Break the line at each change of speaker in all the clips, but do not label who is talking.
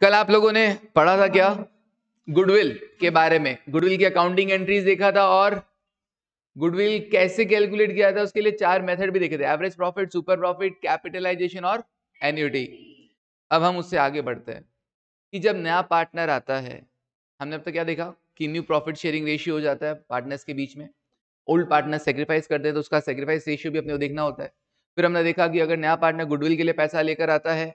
कल आप लोगों ने पढ़ा था क्या गुडविल के बारे में गुडविल की अकाउंटिंग एंट्रीज देखा था और गुडविल कैसे कैलकुलेट किया था उसके लिए चार मेथड भी देखे थे average profit super profit capitalisation और एन्यूटी अब हम उससे आगे बढ़ते हैं कि जब नया पार्टनर आता है हमने अब तक क्या देखा कि न्यू प्रॉफिट शेयरिंग रेशियो हो जाता है पार्टनर्स के बीच में ओल्ड पार्टनर सेक्रीफाइस करते हैं तो उसका सेक्रीफाइस रेशियो भी अपने को देखना होता है फिर हमने देखा कि अगर नया पार्टनर गुडविल के लिए पैसा लेकर आता है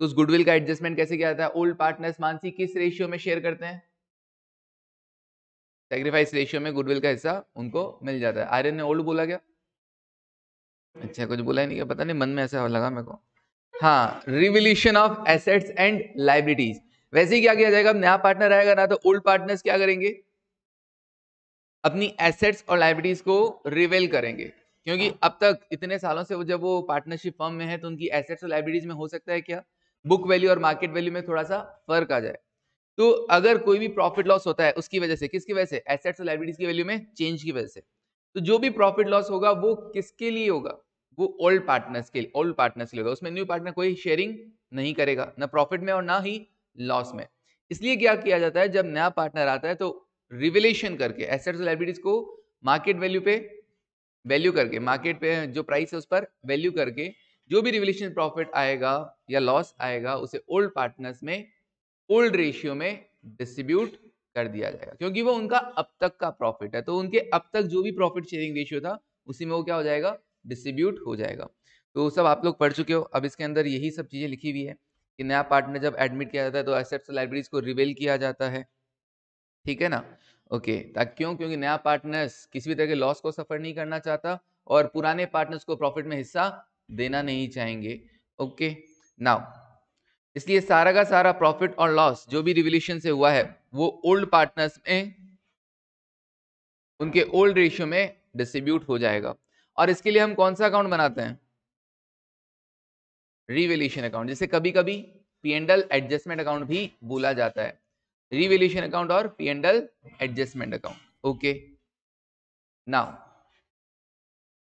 तो उस गुडविल का एडजस्टमेंट कैसे किया जाता है ओल्ड पार्टनर्स मानसी किस रेशियो में शेयर करते हैं सेक्रीफाइस रेशियो में गुडविल का हिस्सा उनको मिल जाता है आर्यन ने ओल्ड बोला क्या अच्छा कुछ बोला ही नहीं क्या पता नहीं मन में ऐसा लगा मेरे को हाँ revaluation of assets and liabilities वैसे ही क्या किया जाएगा अब नया पार्टनर आएगा ना तो ओल्ड पार्टनर्स क्या करेंगे अपनी एसेट्स और लाइबिलिटीज को रिवेल करेंगे क्योंकि अब तक इतने सालों से वो जब वो पार्टनरशिप फर्म में है तो उनकी एसेट्स और लाइबिलिटीज में हो सकता है क्या बुक वैल्यू और मार्केट वैल्यू में थोड़ा सा फर्क आ जाए तो अगर कोई भी प्रॉफिट लॉस होता है उसकी वजह से किसकी वजह से एसेट्स और लाइब्रेटीज की वैल्यू में चेंज की वजह से तो जो भी प्रॉफिट लॉस होगा वो किसके लिए होगा वो ओल्ड पार्टनर्स के लिए ओल्ड पार्टनर्स के लिए होगा उसमें न्यू पार्टनर कोई शेयरिंग नहीं करेगा ना प्रॉफिट में और ना ही लॉस में इसलिए क्या किया जाता है जब नया पार्टनर आता है तो रिविलेशन करके एसेट्स और लाइब्रेटीज को मार्केट वैल्यू पे वैल्यू करके मार्केट पे जो प्राइस है उस पर वैल्यू करके जो भी रिवोल्यूशन प्रॉफिट आएगा या लॉस आएगा उसे ओल्ड पार्टनर्स में ओल्ड रेशियो में डिस्ट्रीब्यूट कर दिया जाएगा क्योंकि वो उनका अब तक का प्रॉफिट है तो उनके अब तक जो भी प्रॉफिट शेयरिंग रेशियो था उसी में वो क्या हो जाएगा डिस्ट्रीब्यूट हो जाएगा तो सब आप लोग पढ़ चुके हो अब इसके अंदर यही सब चीज़ें लिखी हुई है कि नया पार्टनर जब एडमिट किया जाता है तो एसेट्स लाइब्रेरीज को रिवेल किया जाता है ठीक है ना ओके ताकि क्यों क्योंकि नया पार्टनर्स किसी भी तरह के लॉस को सफर नहीं करना चाहता और पुराने पार्टनर्स को प्रॉफिट में हिस्सा देना नहीं चाहेंगे ओके नाउ इसलिए सारा का सारा प्रॉफिट और लॉस जो भी रिवोल्यूशन से हुआ है वो ओल्ड पार्टनर्स में उनके ओल्ड रेशियो में डिस्ट्रीब्यूट हो जाएगा और इसके लिए हम कौन सा अकाउंट बनाते हैं रिवेल्यूशन अकाउंट जिसे कभी कभी पीएनडल एडजस्टमेंट अकाउंट भी बोला जाता है रिवेल्यूशन अकाउंट और P and L adjustment account okay now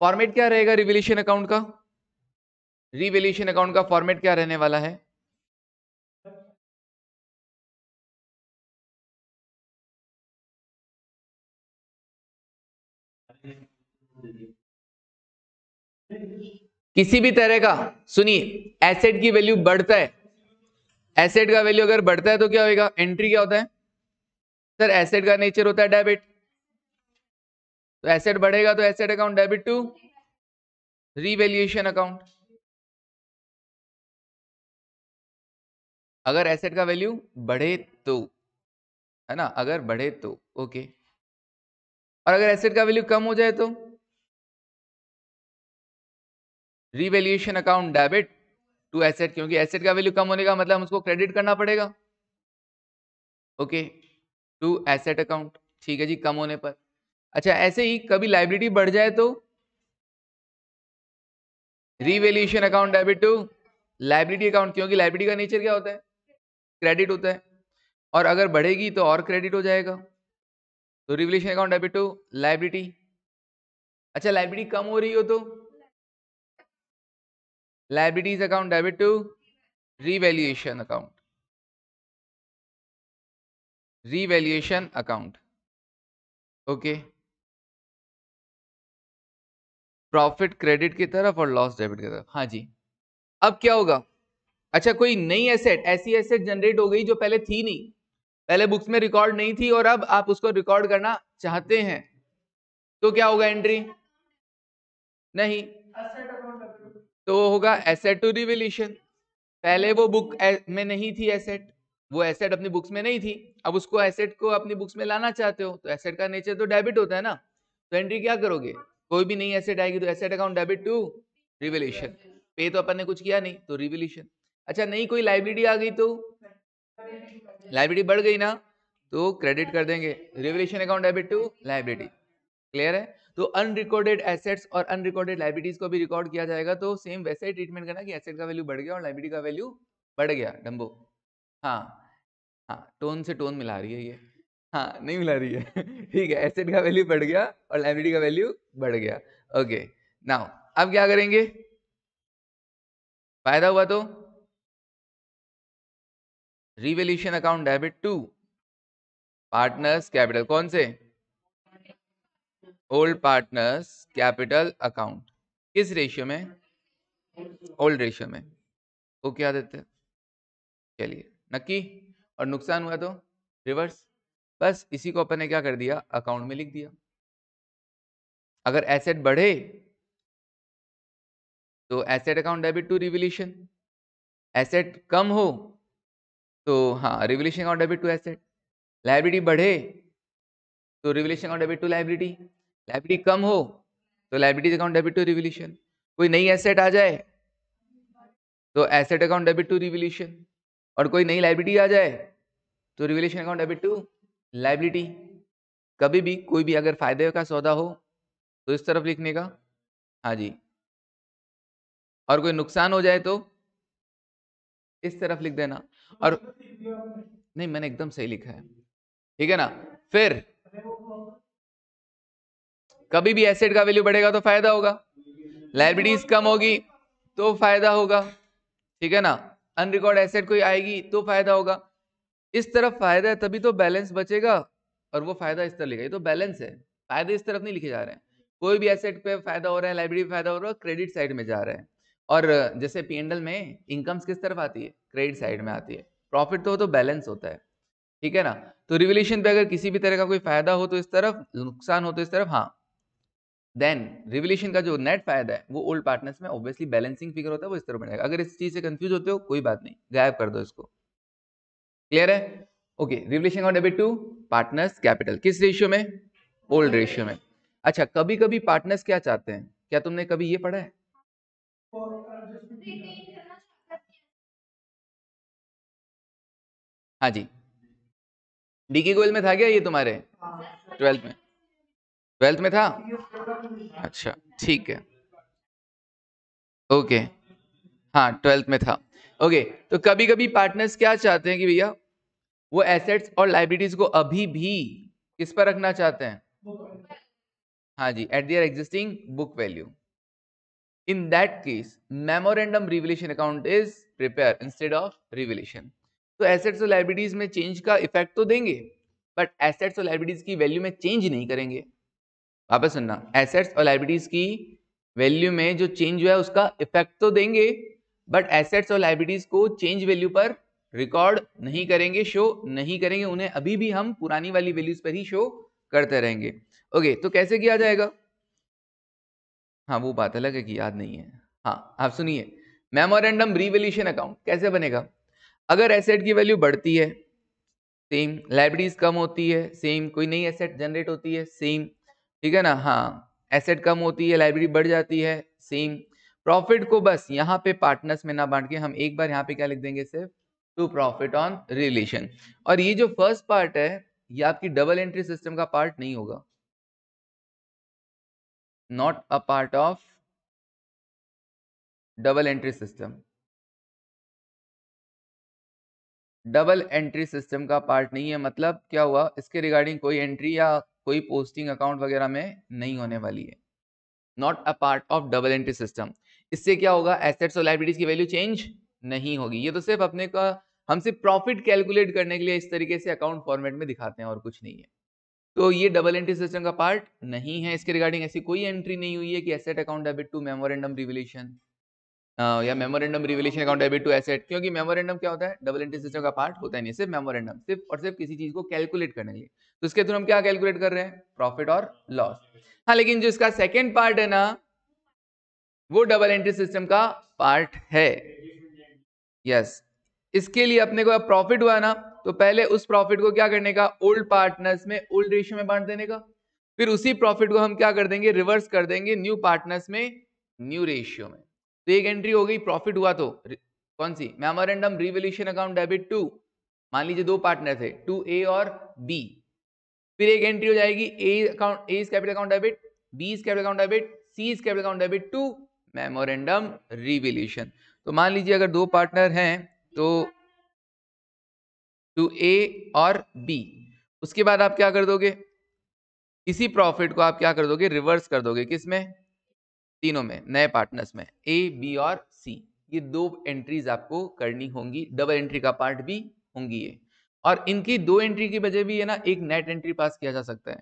format क्या रहेगा रिवेल्यूशन अकाउंट का रिवेल्यूशन अकाउंट का फॉर्मेट क्या रहने वाला है किसी भी तरह का सुनिए एसेट की वैल्यू बढ़ता है एसेट का वैल्यू अगर बढ़ता है तो क्या होगा एंट्री क्या होता है सर एसेट का नेचर होता है डेबिट तो एसेट बढ़ेगा तो asset account debit to
revaluation account
अगर एसेट का वैल्यू बढ़े तो है ना अगर बढ़े तो ओके और अगर एसेट का वैल्यू कम हो जाए तो revaluation account debit to asset क्योंकि एसेट का वैल्यू कम होने का मतलब उसको क्रेडिट करना पड़ेगा ओके टू एसेट अकाउंट ठीक है जी कम होने पर अच्छा ऐसे ही कभी लाइब्रेरी बढ़ जाए तो revaluation account debit to liability account क्योंकि लाइब्रेरी का नेचर क्या होता है क्रेडिट होता है और अगर बढ़ेगी तो और क्रेडिट हो जाएगा तो revaluation account debit to liability अच्छा लाइब्रिटी कम हो रही हो तो liabilities account debit to revaluation account revaluation account okay profit credit की तरफ और लॉस डेबिट की तरफ हाँ जी अब क्या होगा अच्छा कोई नई एसेट ऐसी एसेट जनरेट हो गई जो पहले थी नहीं पहले बुक्स में रिकॉर्ड नहीं थी और अब आप उसको रिकॉर्ड करना चाहते हैं तो क्या होगा एंट्री नहीं तो वो होगा एसेट टू रिविलेशन पहले वो बुक में नहीं थी एसेट वो एसेट अपनी बुक्स में नहीं थी अब उसको एसेट को अपनी बुक्स में लाना चाहते हो तो एसेट का नेचर तो डेबिट होता है ना तो एंट्री क्या करोगे कोई भी नई एसेट आएगी तो asset account debit to revaluation पे तो अपन ने कुछ किया नहीं तो रिवेल्यूशन अच्छा नहीं कोई लाइब्रेरी आ गई तो लाइब्रेरी बढ़ गई ना तो क्रेडिट कर देंगे revaluation account debit to liability clear है तो अनरिकॉर्डेड एसेट्स और अनरिकॉर्डेड लाइब्रेरीज को भी रिकॉर्ड किया जाएगा तो सेम वैसे ही ट्रीटमेंट करना कि एसेट का वैल्यू बढ़ गया और लाइब्रेरी का वैल्यू बढ़ गया डम्बो हाँ हाँ टोन से टोन मिला रही है ये हाँ नहीं मिला रही है ठीक है एसेट का वैल्यू बढ़ गया और लाइब्रेरी का वैल्यू बढ़ गया ओके नाउ अब क्या करेंगे फायदा हुआ तो revaluation account debit to partners capital कौन से ओल्ड पार्टनर्स कैपिटल अकाउंट किस रेशियो में ओल्ड रेशियो में वो क्या देते चलिए नक्की और नुकसान हुआ तो रिवर्स बस इसी को अपन ने क्या कर दिया अकाउंट में लिख दिया अगर एसेट बढ़े तो asset account debit to revaluation asset कम हो तो हाँ revaluation account debit to asset liability बढ़े तो revaluation account debit to liability liability कम हो तो liability account debit to revaluation कोई नई एसेट आ जाए तो asset account debit to revaluation और कोई नई लाइब्रेरी आ जाए तो revaluation account debit to liability कभी भी कोई भी अगर फायदे का सौदा हो तो इस तरफ लिखने का हाँ जी और कोई नुकसान हो जाए तो इस तरफ लिख देना और
नहीं
मैंने एकदम सही लिखा है ठीक है ना फिर कभी भी एसेट का वैल्यू बढ़ेगा तो फायदा होगा लाइबिलिटीज कम होगी तो फायदा होगा ठीक है ना अनरिकॉर्ड एसेट कोई आएगी तो फायदा होगा इस तरफ फायदा है तभी तो बैलेंस बचेगा और वो फायदा इस तरह लिखा ये तो बैलेंस है फायदे इस तरफ नहीं लिखे जा रहे हैं कोई भी एसेट पे फायदा हो रहा है लाइब्रेरी पे फायदा हो रहा है क्रेडिट साइड में जा रहा है और जैसे पी में इनकम्स किस तरफ आती है क्रेडिट साइड में आती है प्रॉफिट तो तो बैलेंस होता है ठीक है ना तो रिवोल्यूशन पे अगर किसी भी तरह का कोई फायदा हो तो इस तरफ नुकसान हो तो इस तरफ हाँ देन रिवोल्यूशन का जो नेट फायदा है वो ओल्ड पार्टनर्स में ऑब्वियसली बैलेंसिंग फिगर होता है वो इस तरह बनेगा अगर इस चीज से कंफ्यूज होते हो कोई बात नहीं गायब कर दो इसको क्लियर है ओके रिवोल्यूशन का डेबिट टू पार्टनर्स कैपिटल किस रेशियो में ओल्ड रेशियो में अच्छा कभी कभी पार्टनर्स क्या चाहते हैं क्या तुमने कभी ये पढ़ा है हाँ जी डीके गोयल में था क्या ये तुम्हारे ट्वेल्थ में ट्वेल्थ में था अच्छा ठीक है ओके हाँ ट्वेल्थ में था ओके तो कभी कभी पार्टनर्स क्या चाहते हैं कि भैया वो एसेट्स और लाइब्रेरीज को अभी भी किस पर रखना चाहते हैं हाँ जी at their existing book value in that case memorandum revelation account is prepare instead of revelation तो एसेट्स और लाइब्रेटीज में चेंज का इफेक्ट तो देंगे बट एसेट्स और लाइब्रेरीज की वैल्यू में चेंज नहीं करेंगे वापस सुनना एसेट्स और लाइब्रेरीज की वैल्यू में जो चेंज हुआ है उसका इफेक्ट तो देंगे बट एसेट्स और लाइब्रेरीज को चेंज वैल्यू पर रिकॉर्ड नहीं करेंगे शो नहीं करेंगे उन्हें अभी भी हम पुरानी वाली वैल्यूज पर ही शो करते रहेंगे ओके तो कैसे किया जाएगा हाँ वो बात अलग है कि याद नहीं है हाँ आप सुनिए मेमोरेंडम रिवेल्यूशन अकाउंट कैसे बनेगा अगर एसेट की वैल्यू बढ़ती है सेम लाइब्रेरीज कम होती है सेम कोई नई एसेट जनरेट होती है सेम ठीक है ना हाँ एसेट कम होती है लाइब्रेरी बढ़ जाती है सेम प्रॉफिट को बस यहाँ पे पार्टनर्स में ना बांट के हम एक बार यहाँ पे क्या लिख देंगे सिर्फ टू प्रॉफिट ऑन रिलेशन और ये जो फर्स्ट पार्ट है ये आपकी डबल एंट्री सिस्टम का पार्ट नहीं होगा not a part of double entry system double entry system का पार्ट नहीं है मतलब क्या हुआ इसके रिगार्डिंग कोई एंट्री या कोई पोस्टिंग अकाउंट वगैरह में नहीं होने वाली है not a part of double entry system इससे क्या होगा एसेट्स और लाइब्रेटीज की वैल्यू चेंज नहीं होगी ये तो सिर्फ अपने का हम सिर्फ प्रॉफिट कैलकुलेट करने के लिए इस तरीके से अकाउंट फॉर्मेट में दिखाते हैं और कुछ नहीं है तो ये डबल एंट्री सिस्टम का पार्ट नहीं है इसके रिगार्डिंग ऐसी कोई एंट्री नहीं हुई है कि asset account debit to memorandum revaluation या memorandum revaluation account debit to asset क्योंकि मेमोरेंडम क्या होता है डबल एंट्री सिस्टम का पार्ट होता है नहीं सिर्फ मेमोरेंडम सिर्फ और सिर्फ किसी चीज को कैलकुलेट करने के लिए तो इसके थ्रू हम क्या कैलकुलेट कर रहे हैं प्रॉफिट और लॉस हाँ लेकिन जो इसका सेकेंड पार्ट है ना वो डबल एंट्री सिस्टम का पार्ट है यस इसके लिए अपने को प्रॉफिट हुआ ना तो पहले उस प्रॉफिट को क्या करने का ओल्ड पार्टनर्स में ओल्ड रेशियो में बांट देने का फिर उसी प्रॉफिट को हम क्या कर देंगे रिवर्स कर देंगे न्यू पार्टनर्स में न्यू रेशियो में तो एक एंट्री हो गई प्रॉफिट हुआ तो कौन सी memorandum revaluation account debit to मान लीजिए दो पार्टनर थे टू ए और बी फिर एक एंट्री हो जाएगी A account A is capital account debit B is capital account debit C is capital account debit to memorandum revaluation तो मान लीजिए अगर दो पार्टनर हैं तो टू ए और बी उसके बाद आप क्या कर दोगे इसी प्रॉफिट को आप क्या कर दोगे रिवर्स कर दोगे किसमें तीनों में नए पार्टनर्स में ए बी और सी ये दो एंट्रीज आपको करनी होंगी डबल एंट्री का पार्ट भी होंगी ये और इनकी दो एंट्री की वजह भी है ना एक नेट एंट्री पास किया जा सकता है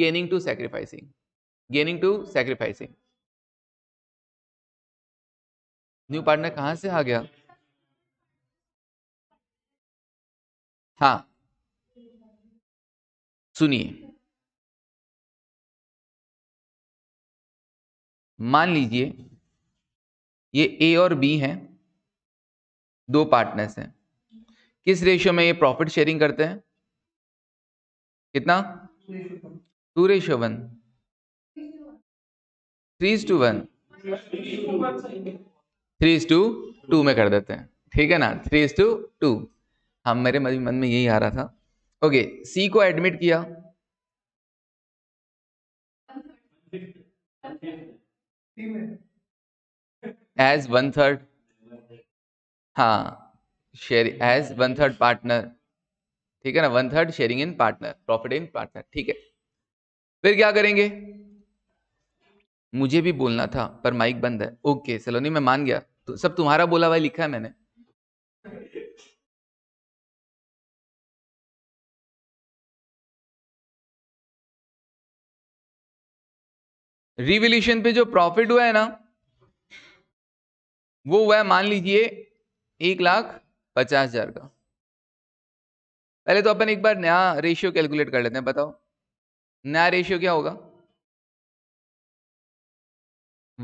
gaining to sacrificing gaining to sacrificing new partner कहां से आ गया
हाँ सुनिए मान लीजिए
ये ए और बी हैं दो पार्टनर्स हैं किस रेशियो में ये प्रॉफिट शेयरिंग करते हैं कितना
two
ratio one three two one three two two में कर देते हैं ठीक है ना थ्री टू टू हम मेरे मन में यही आ रहा था ओके सी को एडमिट किया एज वन थर्ड हाँ sharing as one third partner ठीक है ना one third sharing in partner profit in partner ठीक है फिर क्या करेंगे मुझे भी बोलना था पर माइक बंद है ओके चलो नहीं मैं मान गया तो सब तुम्हारा बोला हुआ लिखा है मैंने
रिवल्यूशन पे जो प्रॉफिट हुआ है ना
वो हुआ है मान लीजिए एक लाख पचास हजार का पहले तो अपन एक बार नया रेशियो कैलकुलेट कर लेते हैं बताओ नया रेशियो क्या होगा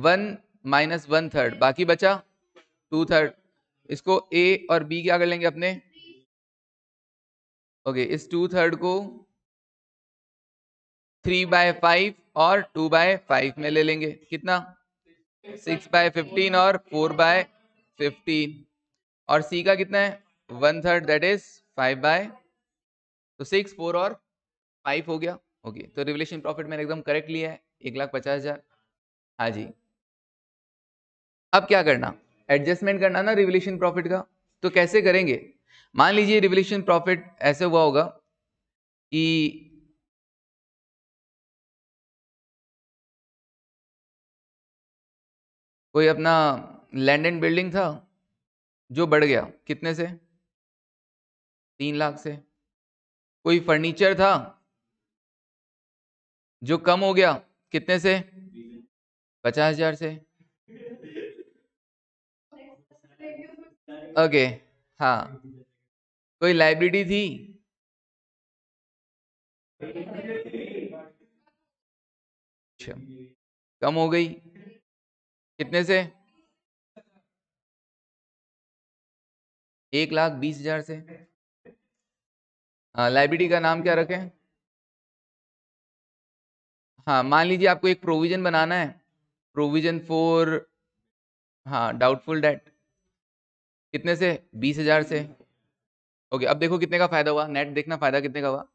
वन माइनस वन थर्ड बाकी बचा टू थर्ड इसको ए और बी क्या कर लेंगे अपने ओके इस टू थर्ड को थ्री बाय फाइव और टू बाय फाइव में ले लेंगे कितना सिक्स बाय फिफ्टीन और फोर बाय फिफ्टीन और सी का कितना है one third that is five by तो सिक्स फोर और फाइव हो गया ओके okay, तो रिवलेशन प्रॉफिट मैंने एकदम करेक्ट लिया है एक लाख पचास हजार हाँ जी अब क्या करना एडजस्टमेंट करना ना रिवलेशन प्रॉफिट का तो कैसे करेंगे मान लीजिए रिवलेशन प्रॉफिट ऐसे हुआ होगा कि कोई अपना लैंड एंड बिल्डिंग था जो बढ़ गया कितने से तीन लाख से कोई फर्नीचर था जो कम हो गया कितने से पचास हजार से ओके हाँ
कोई लाइब्रेरी थी अच्छा, कम हो गई कितने से एक लाख
बीस हजार से लाइब्रेरी हाँ, का नाम क्या रखें हाँ मान लीजिए आपको एक प्रोविजन बनाना है प्रोविजन फॉर हाँ डाउटफुल डेट कितने से बीस हजार से ओके अब देखो कितने का फायदा हुआ नेट देखना फायदा कितने का हुआ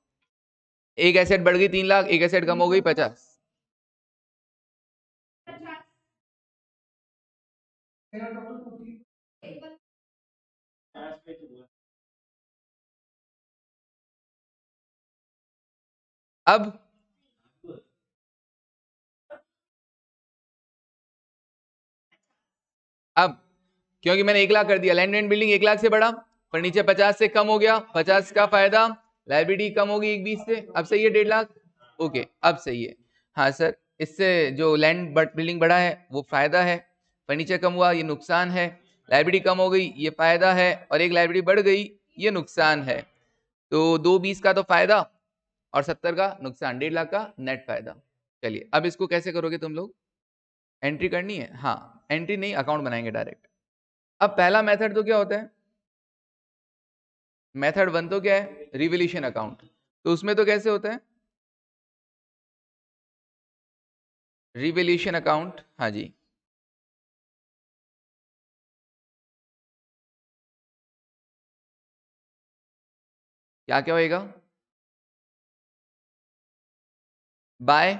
एक एसेट बढ़ गई तीन लाख एक एसेट कम हो गई पचास अब अब क्योंकि मैंने एक लाख कर दिया लैंड एंड बिल्डिंग एक लाख से बढ़ा फर्नीचर पचास से कम हो गया पचास का फायदा लाइब्रेरी कम होगी एक बीस से अब सही है डेढ़ लाख ओके अब सही है हाँ सर इससे जो लैंड बिल्डिंग बढ़ा है वो फायदा है फर्नीचर कम हुआ ये नुकसान है लाइब्रेरी कम हो गई ये फ़ायदा है और एक लाइब्रेरी बढ़ गई ये नुकसान है तो दो बीस का तो फ़ायदा और सत्तर का नुकसान डेढ़ लाख का नेट फ़ायदा चलिए अब इसको कैसे करोगे तुम लोग एंट्री करनी है हाँ एंट्री नहीं अकाउंट बनाएंगे डायरेक्ट अब पहला मेथड तो क्या होता है मेथड वन तो क्या है रिवोल्यूशन अकाउंट तो उसमें तो कैसे होता है रिवोल्यूशन अकाउंट हाँ जी क्या क्या होएगा बाय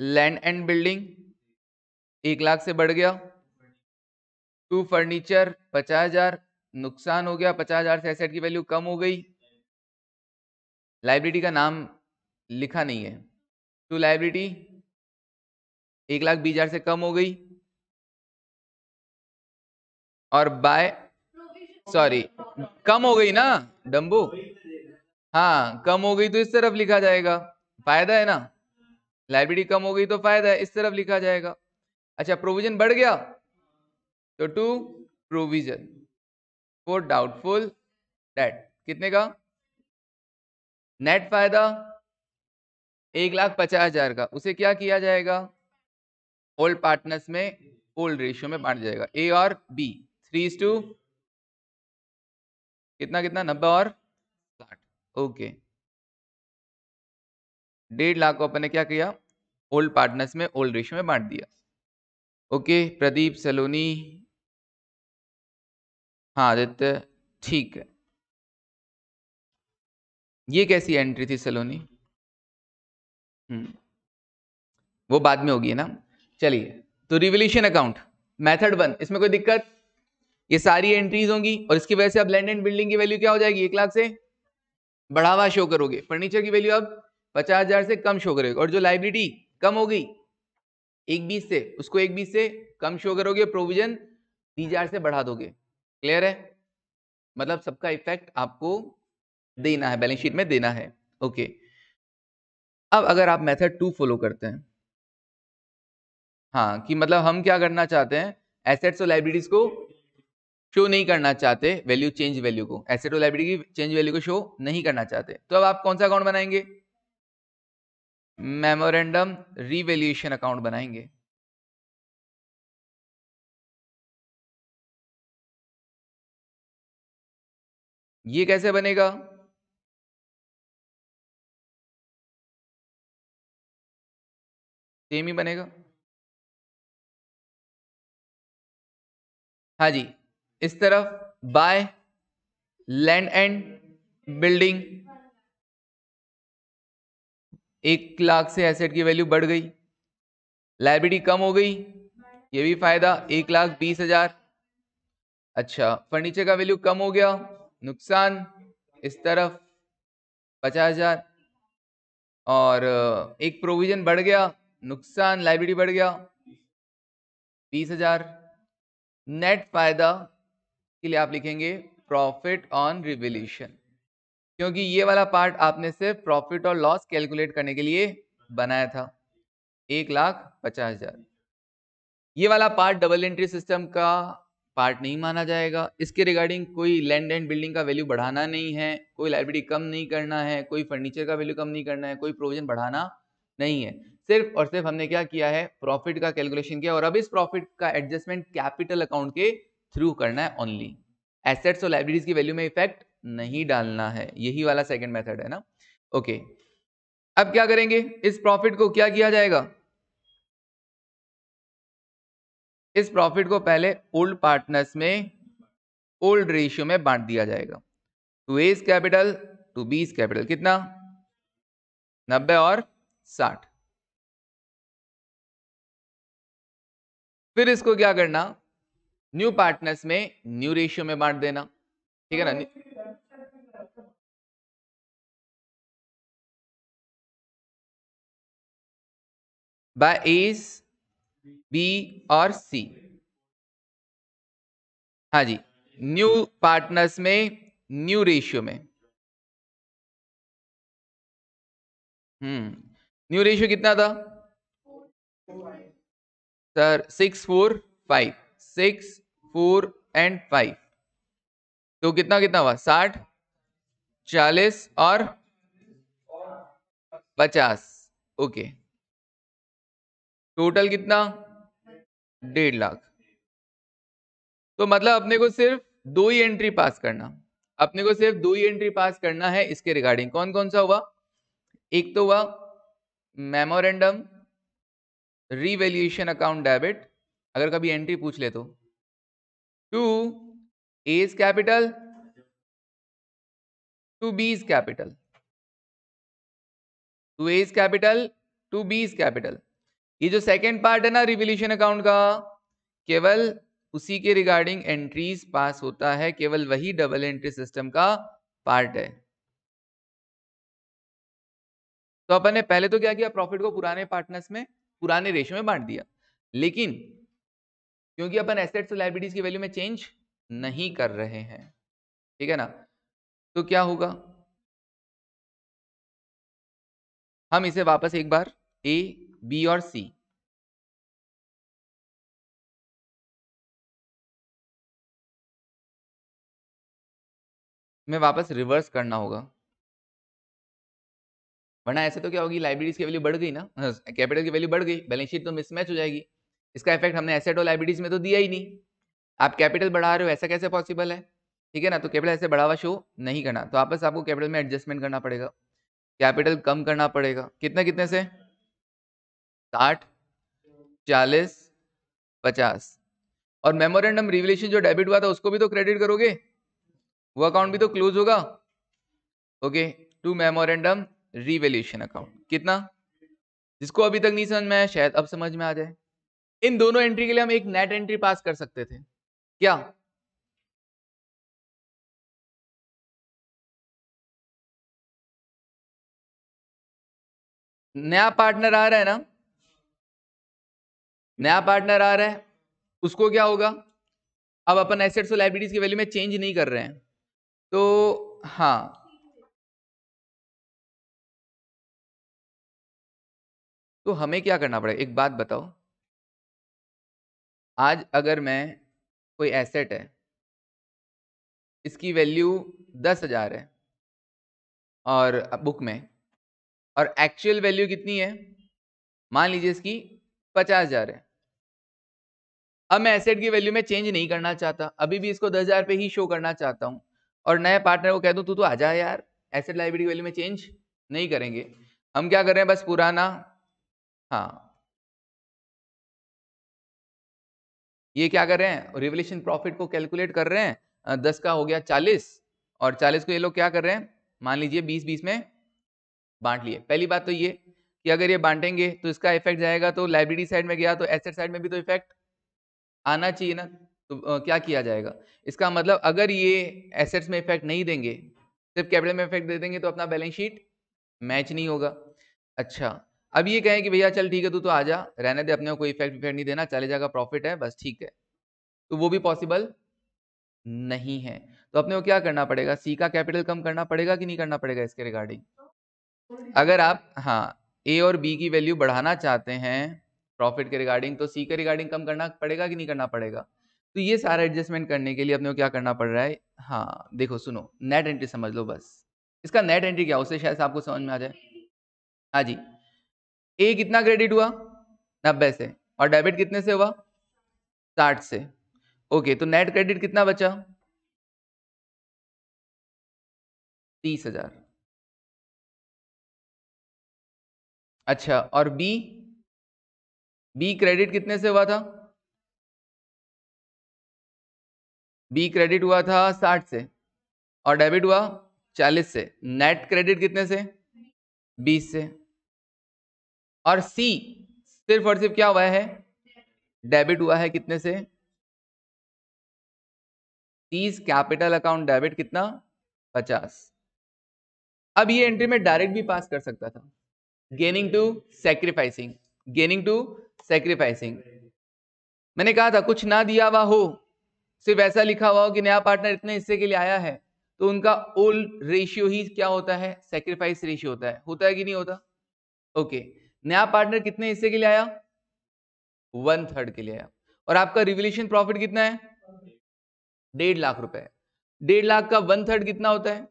लैंड एंड बिल्डिंग एक लाख से बढ़ गया टू फर्नीचर पचास हजार नुकसान हो गया पचास हजार से एसेट की वैल्यू कम हो गई लाइब्रेरी का नाम लिखा नहीं है टू तो लाइब्रेरी एक लाख बीस हजार से कम हो गई और बाय सॉरी कम हो गई ना डम्बू हाँ कम हो गई तो इस तरफ लिखा जाएगा फायदा है ना लाइब्रेरी कम हो गई तो फायदा है इस तरफ लिखा जाएगा अच्छा प्रोविजन बढ़ गया तो to provision for doubtful debt कितने का नेट फायदा एक लाख पचास हजार का उसे क्या किया जाएगा ओल्ड पार्टनर्स में ओल्ड रेशियो में बांट जाएगा ए और बी थ्री टू कितना कितना नब्बे और साठ ओके डेढ़ लाख को अपन ने क्या किया ओल्ड पार्टनर्स में ओल्ड रेशियो में बांट दिया ओके प्रदीप सलोनी हाँ आदित्य ठीक है ये कैसी एंट्री थी सलोनी हम्म। वो बाद में होगी ना चलिए तो रिवोल्यूशन अकाउंट मेथड वन इसमें कोई दिक्कत ये सारी एंट्रीज होंगी और इसकी वजह से अब लैंड एंड बिल्डिंग की वैल्यू क्या हो जाएगी एक लाख से बढ़ावा शो करोगे फर्नीचर की वैल्यू अब पचास हजार से कम शो करोगे और जो लाइबिलिटी कम हो गई एक बीस से उसको एक बीस से कम शो करोगे प्रोविजन तीस हजार से बढ़ा दोगे क्लियर है मतलब सबका इफेक्ट आपको देना है बैलेंस शीट में देना है ओके अब अगर आप मेथड टू फॉलो करते हैं हाँ कि मतलब हम क्या करना चाहते हैं एसेट्स और लाइब्रेरीज को शो नहीं करना चाहते वैल्यू चेंज वैल्यू को एसेट और लाइब्रेरी की चेंज वैल्यू को शो नहीं करना चाहते तो अब आप कौन सा अकाउंट बनाएंगे मेमोरेंडम रिवेल्यूएशन अकाउंट बनाएंगे
ये कैसे बनेगा सेम ही बनेगा हाँ जी इस तरफ बाय
लैंड एंड बिल्डिंग एक लाख से एसेट की वैल्यू बढ़ गई लाइब्रेरी कम हो गई ये भी फायदा एक लाख बीस हजार अच्छा फर्नीचर का वैल्यू कम हो गया नुकसान इस तरफ पचास हजार और एक प्रोविजन बढ़ गया नुकसान लाइब्रेरी बढ़ गया बीस हजार नेट फायदा इसके लिए आप लिखेंगे प्रॉफिट ऑन रिवेल्यूशन क्योंकि ये वाला पार्ट आपने सिर्फ प्रॉफिट और लॉस कैलकुलेट करने के लिए बनाया था एक लाख पचास हजार ये वाला पार्ट डबल एंट्री सिस्टम का पार्ट नहीं माना जाएगा इसके रिगार्डिंग कोई लैंड एंड बिल्डिंग का वैल्यू बढ़ाना नहीं है कोई लाइब्रेरी कम नहीं करना है कोई फर्नीचर का वैल्यू कम नहीं करना है कोई प्रोविजन बढ़ाना नहीं है सिर्फ और सिर्फ हमने क्या किया है प्रॉफिट का कैलकुलेशन किया और अब इस प्रॉफिट का एडजस्टमेंट कैपिटल अकाउंट के थ्रू करना है ओनली एसेट्स और लाइब्रेरीज की वैल्यू में इफेक्ट नहीं डालना है यही वाला सेकेंड मेथड है ना ओके okay. अब क्या करेंगे इस प्रॉफिट को क्या किया जाएगा इस प्रॉफिट को पहले ओल्ड पार्टनर्स में ओल्ड रेशियो में बांट दिया जाएगा to A's capital to B's capital कितना नब्बे और साठ फिर इसको क्या करना न्यू पार्टनर्स में न्यू रेशियो में बांट देना ठीक है ना
बाय एज बी और सी हाँ जी न्यू पार्टनर्स में न्यू रेशियो में
हम्म न्यू रेशियो कितना था sir six four five six four and five तो कितना कितना हुआ साठ चालीस और पचास ओके टोटल कितना डेढ़ लाख तो मतलब अपने को सिर्फ दो ही एंट्री पास करना अपने को सिर्फ दो ही एंट्री पास करना है इसके रिगार्डिंग कौन कौन सा हुआ एक तो हुआ मेमोरेंडम रीवेल्यूएशन अकाउंट डेबिट अगर कभी एंट्री पूछ ले तो to A is capital to B is capital to A is capital to B is capital ये जो सेकेंड पार्ट है ना रिवोल्यूशन अकाउंट का केवल उसी के रिगार्डिंग एंट्रीज पास होता है केवल वही डबल एंट्री सिस्टम का पार्ट है तो अपन ने पहले तो क्या किया प्रॉफिट को पुराने पार्टनर्स में पुराने रेशो में बांट दिया लेकिन क्योंकि अपन एसेट्स और लाइबिलिटीज की वैल्यू में चेंज नहीं कर रहे हैं ठीक है ना तो क्या होगा
हम इसे वापस एक बार ए बी और सी
में वापस रिवर्स करना होगा वरना ऐसे तो क्या होगी लाइब्रेरीज की वैल्यू बढ़ गई ना कैपिटल की वैल्यू बढ़ गई बैलेंस शीट तो मिसमैच हो जाएगी इसका इफेक्ट हमने एसेट और लाइबिलिटीज में तो दिया ही नहीं आप कैपिटल बढ़ा रहे हो ऐसा कैसे पॉसिबल है ठीक है ना तो कैपिटल ऐसे बढ़ावा शो नहीं करना तो आपस आपको कैपिटल में एडजस्टमेंट करना पड़ेगा कैपिटल कम करना पड़ेगा कितने कितने से साठ चालीस पचास और मेमोरेंडम रिविलेशन जो डेबिट हुआ था उसको भी तो क्रेडिट करोगे वो अकाउंट भी तो क्लोज होगा okay to memorandum revaluation account कितना जिसको अभी तक नहीं समझ में आया शायद अब समझ में आ जाए इन दोनों एंट्री के लिए हम एक नेट एंट्री पास कर सकते थे क्या नया पार्टनर आ रहा है ना नया पार्टनर आ रहा है उसको क्या होगा अब अपन एसेट्स और लाइब्रेरीज की वैल्यू में चेंज नहीं कर रहे हैं तो हाँ
तो हमें क्या करना पड़ेगा एक बात बताओ
आज अगर मैं कोई एसेट है इसकी वैल्यू दस हज़ार है और बुक में और एक्चुअल वैल्यू कितनी है मान लीजिए इसकी पचास हज़ार है अब मैं एसेट की वैल्यू में चेंज नहीं करना चाहता अभी भी इसको दस हज़ार पे ही शो करना चाहता हूँ और नए पार्टनर को कह दूँ तू तो आ जा यार एसेट लाइब्रेरी की वैल्यू में चेंज नहीं करेंगे हम क्या कर रहे हैं बस पुराना हाँ ये क्या कर रहे हैं रिवलेशन प्रॉफिट को कैलकुलेट कर रहे हैं दस का हो गया चालीस और चालीस को ये लोग क्या कर रहे हैं मान लीजिए बीस बीस में बांट लिए पहली बात तो ये कि अगर ये बांटेंगे तो इसका इफेक्ट जाएगा तो लाइब्रेरी साइड में गया तो एसेट साइड में भी तो इफेक्ट आना चाहिए ना तो आ, क्या किया जाएगा इसका मतलब अगर ये एसेट्स में इफेक्ट नहीं देंगे सिर्फ कैपिटल में इफेक्ट दे देंगे तो अपना बैलेंस शीट मैच नहीं होगा अच्छा अब ये कहें कि भैया चल ठीक है तू तो आ जा रहने दे अपने कोई इफेक्ट विफेक्ट नहीं देना चले जाएगा प्रॉफिट है बस ठीक है तो वो भी पॉसिबल नहीं है तो अपने को क्या करना पड़ेगा सी का कैपिटल कम करना पड़ेगा कि नहीं करना पड़ेगा इसके रिगार्डिंग अगर आप हाँ ए और बी की वैल्यू बढ़ाना चाहते हैं प्रॉफिट के रिगार्डिंग तो सी के रिगार्डिंग कम करना पड़ेगा कि नहीं करना पड़ेगा तो ये सारा एडजस्टमेंट करने के लिए अपने को क्या करना पड़ रहा है हाँ देखो सुनो नेट एंट्री समझ लो बस इसका नेट एंट्री क्या उससे शायद आपको समझ में आ जाए हाँ जी ए कितना क्रेडिट हुआ नब्बे से और डेबिट कितने से हुआ साठ से ओके तो नेट क्रेडिट कितना बचा
तीस हजार अच्छा और बी बी क्रेडिट कितने से हुआ था
बी क्रेडिट हुआ था साठ से और डेबिट हुआ चालीस से नेट क्रेडिट कितने से बीस से और सी सिर्फ और सिर्फ क्या हुआ है डेबिट हुआ है कितने से तीस कैपिटल अकाउंट डेबिट कितना पचास अब ये एंट्री में डायरेक्ट भी पास कर सकता था gaining to sacrificing gaining to sacrificing मैंने कहा था कुछ ना दिया हुआ हो सिर्फ ऐसा लिखा हुआ हो कि नया पार्टनर इतने हिस्से के लिए आया है तो उनका ओल्ड रेशियो ही क्या होता है सेक्रीफाइस रेशियो होता है होता है कि नहीं होता ओके okay. नया पार्टनर कितने हिस्से के लिए आया वन थर्ड के लिए आया और आपका रिवोल्यूशन प्रॉफिट कितना है डेढ़ लाख रुपए डेढ़ लाख का वन थर्ड कितना होता है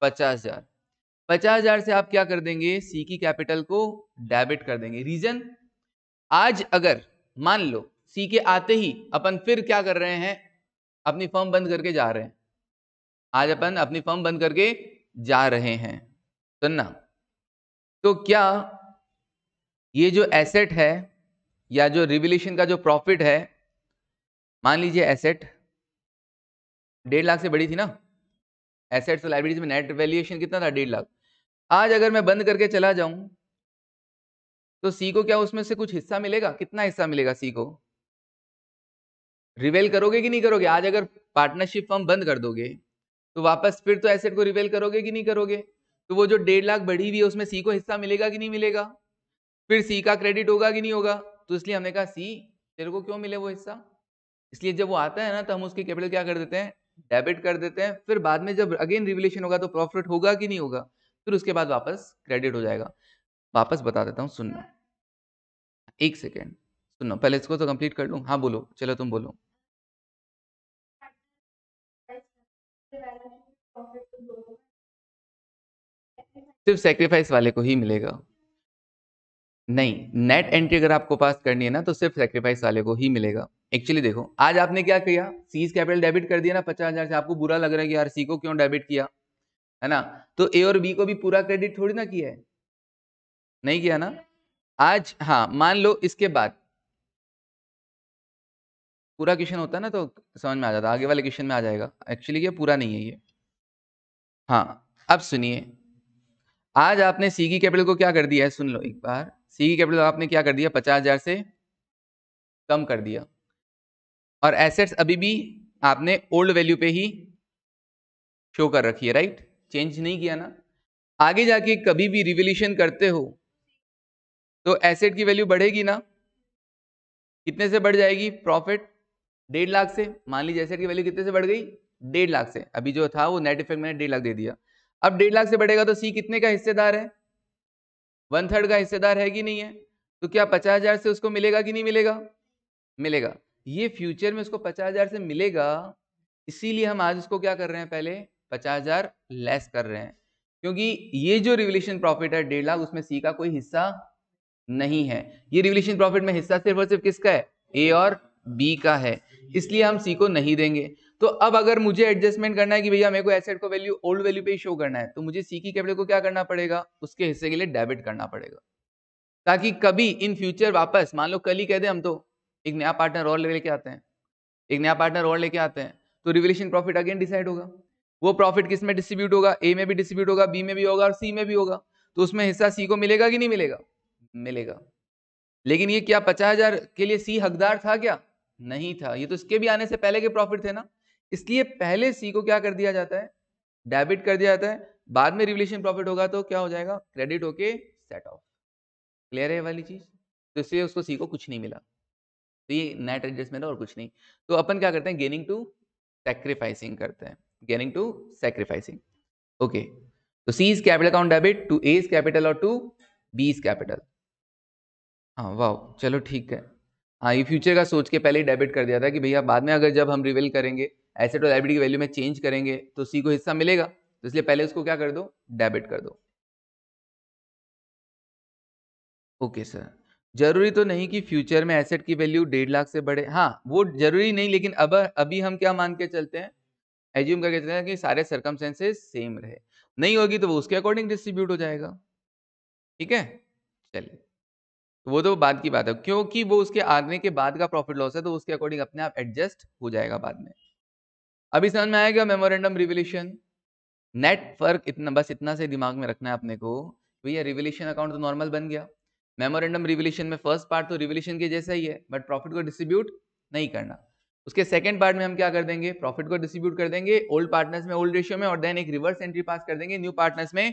पचास हजार पचास हजार से आप क्या कर देंगे सी की कैपिटल को डेबिट कर देंगे रीजन आज अगर मान लो सी के आते ही अपन फिर क्या कर रहे हैं अपनी फर्म बंद करके जा रहे हैं आज अपन अपनी फर्म बंद करके जा रहे हैं सुनना तो क्या ये जो एसेट है या जो रिविलेशन का जो प्रॉफिट है मान लीजिए एसेट डेढ़ लाख से बड़ी थी ना एसेट्स और लाइब्रेरीज में नेट वैल्यूएशन कितना था डेढ़ लाख आज अगर मैं बंद करके चला जाऊं तो सी को क्या उसमें से कुछ हिस्सा मिलेगा कितना हिस्सा मिलेगा सी को रिवेल करोगे कि नहीं करोगे आज अगर पार्टनरशिप फॉर्म बंद कर दोगे तो वापस फिर तो एसेट को रिवेल करोगे कि नहीं करोगे तो वो जो डेढ़ लाख बढ़ी हुई है उसमें सी को हिस्सा मिलेगा कि नहीं मिलेगा फिर सी का क्रेडिट होगा कि नहीं होगा तो इसलिए हमने कहा सी तेरे को क्यों मिले वो हिस्सा इसलिए जब वो आता है ना तो हम उसकी कैपिटल क्या कर देते हैं डेबिट कर देते हैं फिर बाद में जब अगेन रिविलेशन होगा तो प्रॉफिट होगा कि नहीं होगा फिर उसके बाद वापस क्रेडिट हो जाएगा वापस बता देता हूँ सुनना एक सेकेंड सुनना पहले इसको तो कंप्लीट कर लूँ हाँ बोलो चलो तुम बोलो सिर्फ सेक्रीफाइस वाले को ही मिलेगा नहीं नेट एंट्री अगर आपको पास करनी है ना तो सिर्फ सेक्रीफाइस वाले को ही मिलेगा एक्चुअली देखो आज आपने क्या किया सीज कैपिटल डेबिट कर दिया ना पचास हजार से आपको बुरा लग रहा है कि यार सी को क्यों डेबिट किया है ना तो ए और बी को भी पूरा क्रेडिट थोड़ी ना किया है नहीं किया ना आज हाँ मान लो इसके बाद पूरा क्वेश्चन होता है ना तो समझ में आ जाता आगे वाले क्वेश्चन में आ जाएगा एक्चुअली ये पूरा नहीं है ये हाँ अब सुनिए आज आपने सी की कैपिटल को क्या कर दिया है सुन लो एक बार सी की कैपिटल आपने क्या कर दिया पचास हज़ार से कम कर दिया और एसेट्स अभी भी आपने ओल्ड वैल्यू पे ही शो कर रखी है राइट चेंज नहीं किया ना आगे जाके कभी भी रिवोल्यूशन करते हो तो एसेट की वैल्यू बढ़ेगी ना कितने से बढ़ जाएगी प्रॉफिट डेढ़ लाख से मान लीजिए एसेट की वैल्यू कितने से बढ़ गई डेढ़ लाख से अभी जो था वो नेट इफेक्ट मैंने डेढ़ लाख दे दिया अब डेढ़ लाख से बढ़ेगा तो सी कितने का हिस्सेदार है वन थर्ड का हिस्सेदार है कि नहीं है तो क्या पचास हजार से उसको मिलेगा कि नहीं मिलेगा मिलेगा ये फ्यूचर में उसको पचास हजार से मिलेगा इसीलिए हम आज उसको क्या कर रहे हैं पहले पचास हजार लेस कर रहे हैं क्योंकि ये जो रिवल्यूशन प्रॉफिट है डेढ़ लाख उसमें सी का कोई हिस्सा नहीं है ये रिवल्यूशन प्रॉफिट में हिस्सा सिर्फ और सिर्फ किसका है ए और बी का है इसलिए हम सी को नहीं देंगे तो अब अगर मुझे एडजस्टमेंट करना है कि भैया मेरे को एसेट को वैल्यू ओल्ड वैल्यू पे ही शो करना है तो मुझे सी की कैपिटल को क्या करना पड़ेगा उसके हिस्से के लिए डेबिट करना पड़ेगा ताकि कभी इन फ्यूचर वापस मान लो कल ही कह दे हम तो एक नया पार्टनर और लेके आते हैं एक नया पार्टनर और लेके आते हैं तो रिवोल्यूशन प्रॉफिट अगेन डिसाइड होगा वो प्रॉफिट किस में डिस्ट्रीब्यूट होगा ए में भी डिस्ट्रीब्यूट होगा बी में भी होगा और सी में भी होगा तो उसमें हिस्सा सी को मिलेगा कि नहीं मिलेगा मिलेगा लेकिन ये क्या पचास हजार के लिए सी हकदार था क्या नहीं था ये तो इसके भी आने से पहले के प्रॉफिट थे ना इसलिए पहले सी को क्या कर दिया जाता है डेबिट कर दिया जाता है बाद में रिवलेशन प्रॉफिट होगा तो क्या हो जाएगा क्रेडिट होके सेट ऑफ क्लियर है वाली चीज तो इसलिए उसको सी को कुछ नहीं मिला तो ये नेट एडजस्टमेंट और कुछ नहीं तो अपन क्या करते हैं गेनिंग टू सेक्रीफाइसिंग करते हैं गेनिंग टू सेक्रीफाइसिंग ओके तो C is capital account debit to A is capital और टू बी इज कैपिटल हाँ वाह चलो ठीक है हाँ ये फ्यूचर का सोच के पहले डेबिट कर दिया था कि भैया बाद में अगर जब हम रिवील करेंगे एसेट और लाइब्रेटी की वैल्यू में चेंज करेंगे तो सी को हिस्सा मिलेगा तो इसलिए पहले उसको क्या कर दो डेबिट कर दो ओके सर जरूरी तो नहीं कि फ्यूचर में एसेट की वैल्यू डेढ़ लाख से बढ़े हाँ वो जरूरी नहीं लेकिन अब अभी हम क्या मान के चलते हैं एज्यूम करके चलते हैं कि सारे सर्कमस्टेंसेस सेम रहे नहीं होगी तो वो उसके अकॉर्डिंग डिस्ट्रीब्यूट हो जाएगा ठीक है चलिए तो वो तो बाद की बात है क्योंकि वो उसके आगने के बाद का प्रॉफिट लॉस है तो उसके अकॉर्डिंग अपने आप एडजस्ट हो जाएगा बाद में अभी समझ में आएगा मेमोरेंडम रिवोल्यूशन नेट फर्क इतना बस इतना से दिमाग में रखना है अपने को भैया रिवोल्यूशन अकाउंट तो नॉर्मल बन गया मेमोरेंडम रिवोल्यूशन में फर्स्ट पार्ट तो रिवोल्यूशन के जैसा ही है बट प्रॉफिट को डिस्ट्रीब्यूट नहीं करना उसके सेकंड पार्ट में हम क्या कर देंगे प्रॉफिट को डिस्ट्रीब्यूट कर देंगे ओल्ड पार्टनर्स में ओल्ड रेशियो में और देन एक रिवर्स एंट्री पास कर देंगे न्यू पार्टनर्स में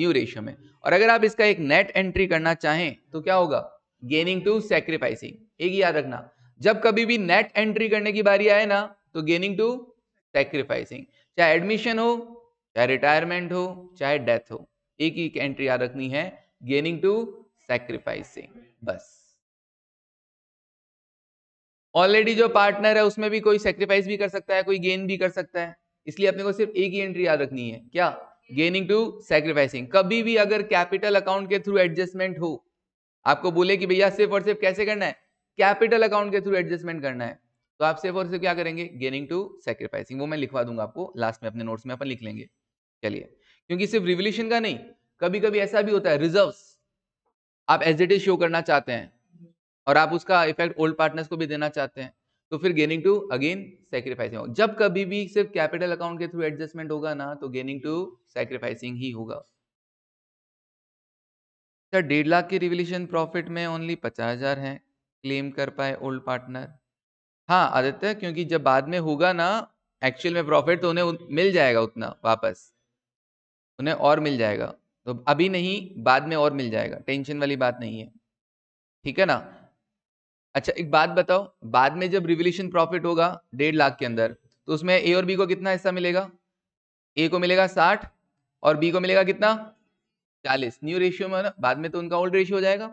न्यू रेशियो में और अगर आप इसका एक नेट एंट्री करना चाहें तो क्या होगा गेनिंग टू सेक्रीफाइसिंग एक याद रखना जब कभी भी नेट एंट्री करने की बारी आए ना तो गेनिंग टू सेक्रीफाइसिंग चाहे एडमिशन हो चाहे रिटायरमेंट हो चाहे डेथ हो एक ही एंट्री याद रखनी है गेनिंग टू सेक्रीफाइसिंग बस ऑलरेडी जो पार्टनर है उसमें भी कोई सेक्रीफाइस भी कर सकता है कोई गेन भी कर सकता है इसलिए अपने को सिर्फ एक ही एंट्री याद रखनी है क्या गेनिंग टू सेक्रीफाइसिंग कभी भी अगर कैपिटल अकाउंट के थ्रू एडजस्टमेंट हो आपको बोले कि भैया सिर्फ और सिर्फ कैसे करना है कैपिटल अकाउंट के थ्रू एडजस्टमेंट करना है तो आप सेफ और सिर्फ क्या करेंगे गेनिंग टू सेक्रीफाइसिंग वो मैं लिखवा दूंगा आपको लास्ट में अपने नोट्स में अपन लिख लेंगे चलिए क्योंकि सिर्फ रिवोल्यूशन का नहीं कभी कभी ऐसा भी होता है रिजर्व आप एज इट इज शो करना चाहते हैं और आप उसका इफेक्ट ओल्ड पार्टनर्स को भी देना चाहते हैं तो फिर गेनिंग टू अगेन सेक्रीफाइसिंग जब कभी भी सिर्फ कैपिटल अकाउंट के थ्रू एडजस्टमेंट होगा ना तो गेनिंग टू सेक्रीफाइसिंग ही होगा सर डेढ़ लाख के रिवोल्यूशन प्रॉफिट में ओनली पचास हजार है क्लेम कर पाए ओल्ड पार्टनर हाँ आदित्य क्योंकि जब बाद में होगा ना एक्चुअल में प्रॉफिट तो उन्हें मिल जाएगा उतना वापस उन्हें और मिल जाएगा तो अभी नहीं बाद में और मिल जाएगा टेंशन वाली बात नहीं है ठीक है ना अच्छा एक बात बताओ बाद में जब रिवोल्यूशन प्रॉफिट होगा डेढ़ लाख के अंदर तो उसमें ए और बी को कितना हिस्सा मिलेगा ए को मिलेगा साठ और बी को मिलेगा कितना चालीस न्यू रेशियो में ना बाद में तो उनका ओल्ड रेशियो हो जाएगा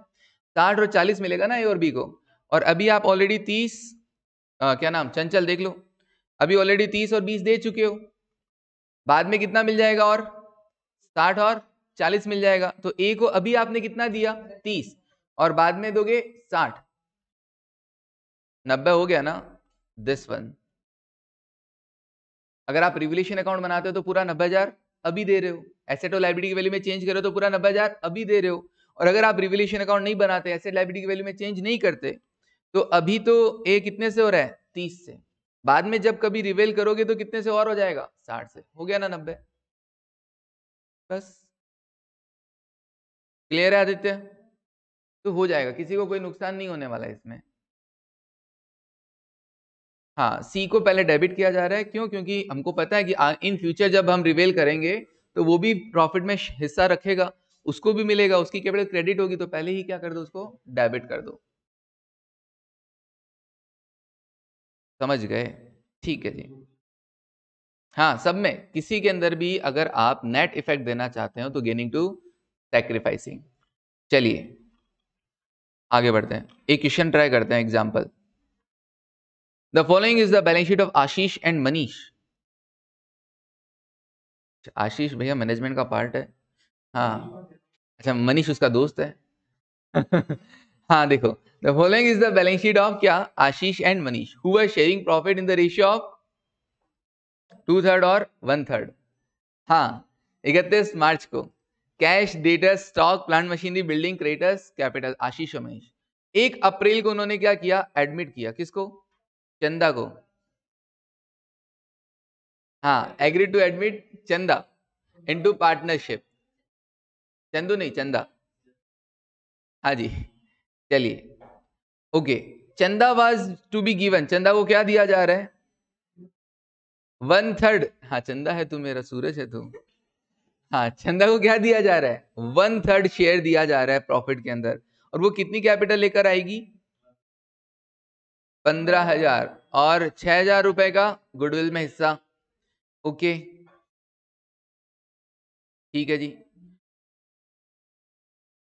साठ और चालीस मिलेगा ना ए और बी को और अभी आप ऑलरेडी तीस आ, क्या नाम चंचल देख लो अभी ऑलरेडी तीस और बीस दे चुके हो बाद में कितना मिल जाएगा और साठ और चालीस मिल जाएगा तो ए को अभी आपने कितना दिया तीस और बाद में दोगे साठ नब्बे हो गया ना दिस वन अगर आप रिवल्यूशन अकाउंट बनाते हो तो पूरा नब्बे हजार अभी दे रहे हो एसेट और लाइब्रेरी की वैल्यू में चेंज करो तो पूरा नब्बे हजार अभी दे रहे हो और अगर आप रिवल्यूशन अकाउंट नहीं बनाते एसेट लाइब्रेरी की वैल्यू में चेंज नहीं करते तो अभी तो ए कितने से हो रहा है तीस से बाद में जब कभी रिवेल करोगे तो कितने से और हो जाएगा साठ से हो गया ना नब्बे बस क्लियर है आदित्य तो हो जाएगा किसी को कोई नुकसान नहीं होने वाला इसमें हाँ सी को पहले डेबिट किया जा रहा है क्यों क्योंकि हमको पता है कि इन फ्यूचर जब हम रिवेल करेंगे तो वो भी प्रॉफिट में हिस्सा रखेगा उसको भी मिलेगा उसकी केवल क्रेडिट होगी तो पहले ही क्या कर दो उसको डेबिट कर दो समझ गए ठीक है जी हाँ सब में किसी के अंदर भी अगर आप नेट इफेक्ट देना चाहते हो तो गेनिंग टू सेक्रीफाइसिंग चलिए आगे बढ़ते हैं एक क्वेश्चन ट्राई करते हैं example the following is the balance sheet of Ashish and Manish Ashish भैया मैनेजमेंट का पार्ट है हाँ अच्छा मनीष उसका दोस्त है हाँ देखो The following is the balance sheet of क्या Ashish and Manish who were sharing profit in the ratio of two third और वन थर्ड हाँ इकतीस मार्च को cash debts stock plant machinery building creditors capital Ashish और मनीष एक अप्रैल को उन्होंने क्या किया एडमिट किया किसको चंदा को हाँ agree to admit Chanda into partnership Chandu नहीं चंदा हाँ जी चलिए ओके चंदा वाज टू बी गिवन चंदा को क्या दिया जा रहा है वन थर्ड हाँ चंदा है तू मेरा सूरज है तू हाँ चंदा को क्या दिया जा रहा है वन थर्ड शेयर दिया जा रहा है प्रॉफिट के अंदर और वो कितनी कैपिटल लेकर आएगी पंद्रह हजार और छह हजार रुपए का गुडविल में हिस्सा ओके ठीक है जी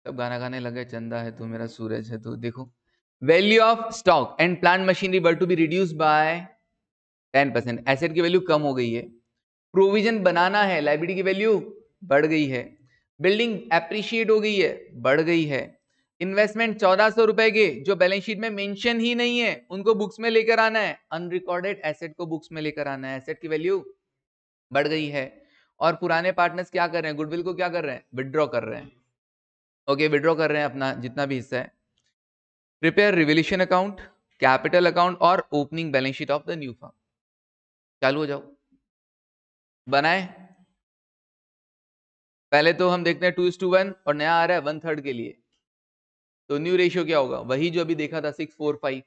सब गाना गाने लगे चंदा है तू मेरा सूरज है तू देखो value of stock and plant machinery were to be reduced by ten percent asset की वैल्यू कम हो गई है प्रोविजन बनाना है लाइब्रेरी की वैल्यू बढ़ गई है बिल्डिंग एप्रिशिएट हो गई है बढ़ गई है इन्वेस्टमेंट चौदह सौ रुपए के जो बैलेंस शीट में मेंशन ही नहीं है उनको बुक्स में लेकर आना है अनरिकॉर्डेड एसेट को बुक्स में लेकर आना है एसेट की वैल्यू बढ़ गई है और पुराने पार्टनर्स क्या कर रहे हैं गुडविल को क्या कर रहे हैं विड्रॉ कर रहे हैं ओके विदड्रॉ विड्रॉ कर रहे हैं अपना जितना भी हिस्सा है prepare revaluation account capital account और opening balance sheet of the new firm चालू हो जाओ बनाए पहले तो हम देखते हैं टू इज टू वन और नया आ रहा है वन थर्ड के लिए तो न्यू रेशियो क्या होगा वही जो अभी देखा था सिक्स फोर फाइव